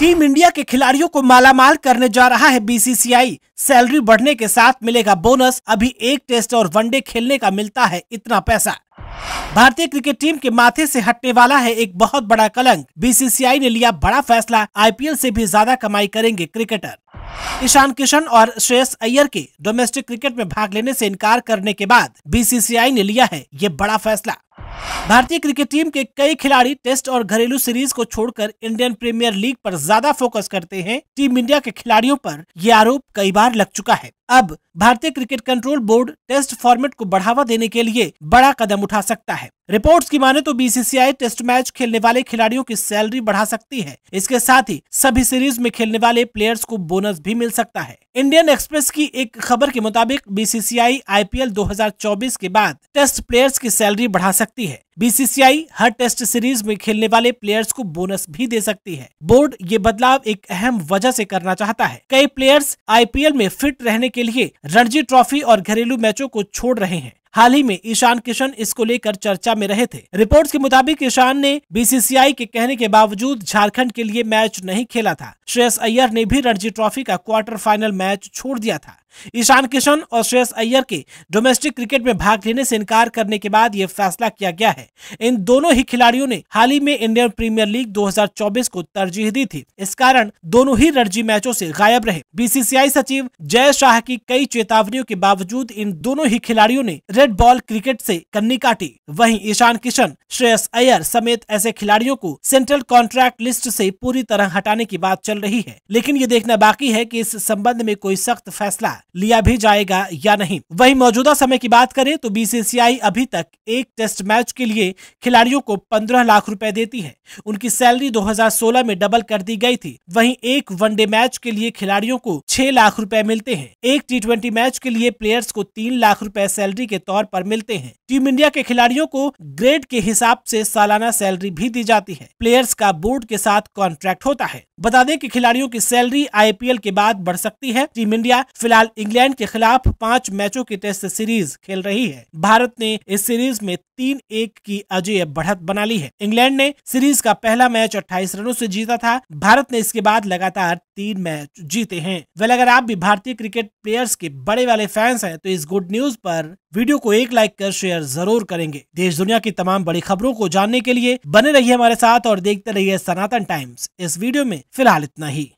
team India के खिलाड़ियों को मालामाल करने जा रहा है बीसीसीआई सैलरी बढ़ने के साथ मिलेगा बोनस अभी एक टेस्ट और वनडे खेलने का मिलता है इतना पैसा भारतीय क्रिकेट टीम के माथे से हटने वाला है एक बहुत बड़ा कलंक बीसीसीआई ने लिया बड़ा फैसला आईपीएल से भी ज्यादा कमाई करेंगे क्रिकेटर ईशान किशन और श्रेयस अय्यर के डोमेस्टिक क्रिकेट में भाग लेने से इनकार करने के बाद बीसीसीआई ने लिया है ये बड़ा फैसला भारतीय क्रिकेट टीम के कई खिलाड़ी टेस्ट और घरेलू सीरीज को छोड़कर इंडियन प्रीमियर लीग पर ज्यादा फोकस करते हैं टीम इंडिया के खिलाड़ियों पर यह आरोप कई बार लग चुका है अब भारतीय cricket control board test format को बढ़ावा देने के लिए बड़ा कदम उठा सकता है रिपोर्ट्स की माने तो बीसीसीआई टेस्ट मैच खेलने वाले खिलाड़ियों की सैलरी बढ़ा सकती है इसके साथ ही सभी सीरीज में खेलने वाले प्लेयर्स को बोनस भी मिल सकता है इंडियन एक्सप्रेस की एक खबर के मुताबिक बीसीसीआई आईपीएल 2024 के बाद टेस्ट प्लेयर्स की सैलरी बढ़ा सकती है बीसीसीआई हर टेस्ट सीरीज में खेलने वाले प्लेयर्स को बोनस भी दे सकती है बोर्ड ये बदलाव एक अहम वजह से करना चाहता है कई प्लेयर्स आईपीएल में फिट रहने के लिए रणजी ट्रॉफी और घरेलू मैचों को छोड़ रहे हैं हाल ही में ईशान किशन इसको लेकर चर्चा में रहे थे रिपोर्ट्स के मुताबिक ईशान ने बीसीसीआई के कहने के बावजूद झारखंड के लिए मैच नहीं खेला था श्रेयस अय्यर ने भी रणजी ट्रॉफी का क्वार्टर फाइनल मैच छोड़ दिया था ईशान किशन और श्रेयस अय्यर के डोमेस्टिक क्रिकेट में भाग लेने से इनकार करने के बाद यह फैसला किया गया है इन दोनों ही खिलाड़ियों ने हाल ही में इंडियन प्रीमियर लीग 2024 को तरजीह दी थी इस कारण दोनों ही रणजी मैचों से गायब रहे बीसीसीआई सचिव जय शाह की कई चेतावनियों के बावजूद इन दोनों ही खिलाड़ियों ने रेड बॉल क्रिकेट से कन्नी काटी वहीं ईशान किशन श्रेयस अयर समेत ऐसे खिलाड़ियों को सेंट्रल कॉन्ट्रैक्ट लिस्ट से पूरी तरह हटाने की बात चल रही है लेकिन ये देखना बाकी है कि इस संबंध में कोई सख्त फैसला लिया भी जाएगा या नहीं वही मौजूदा समय की बात करें तो बीसीसीआई अभी तक एक टेस्ट मैच के लिए खिलाड़ियों को पंद्रह लाख रूपए देती है उनकी सैलरी दो में डबल कर दी गयी थी वही एक वनडे मैच के लिए खिलाड़ियों को छह लाख रूपए मिलते हैं एक टी मैच के लिए प्लेयर्स को तीन लाख रूपए सैलरी के तौर तौर पर मिलते हैं टीम इंडिया के खिलाड़ियों को ग्रेड के हिसाब से सालाना सैलरी भी दी जाती है प्लेयर्स का बोर्ड के साथ कॉन्ट्रैक्ट होता है बता दें कि खिलाड़ियों की सैलरी आईपीएल के बाद बढ़ सकती है टीम इंडिया फिलहाल इंग्लैंड के खिलाफ पाँच मैचों की टेस्ट सीरीज खेल रही है भारत ने इस सीरीज में तीन एक की अजय बढ़त बना ली है इंग्लैंड ने सीरीज का पहला मैच 28 रनों से जीता था भारत ने इसके बाद लगातार तीन मैच जीते हैं वेल अगर आप भी भारतीय क्रिकेट प्लेयर्स के बड़े वाले फैंस हैं तो इस गुड न्यूज पर वीडियो वीडियो को एक लाइक कर शेयर जरूर करेंगे देश दुनिया की तमाम बड़ी खबरों को जानने के लिए बने रहिए हमारे साथ और देखते रहिए सनातन टाइम्स इस वीडियो में फिलहाल इतना ही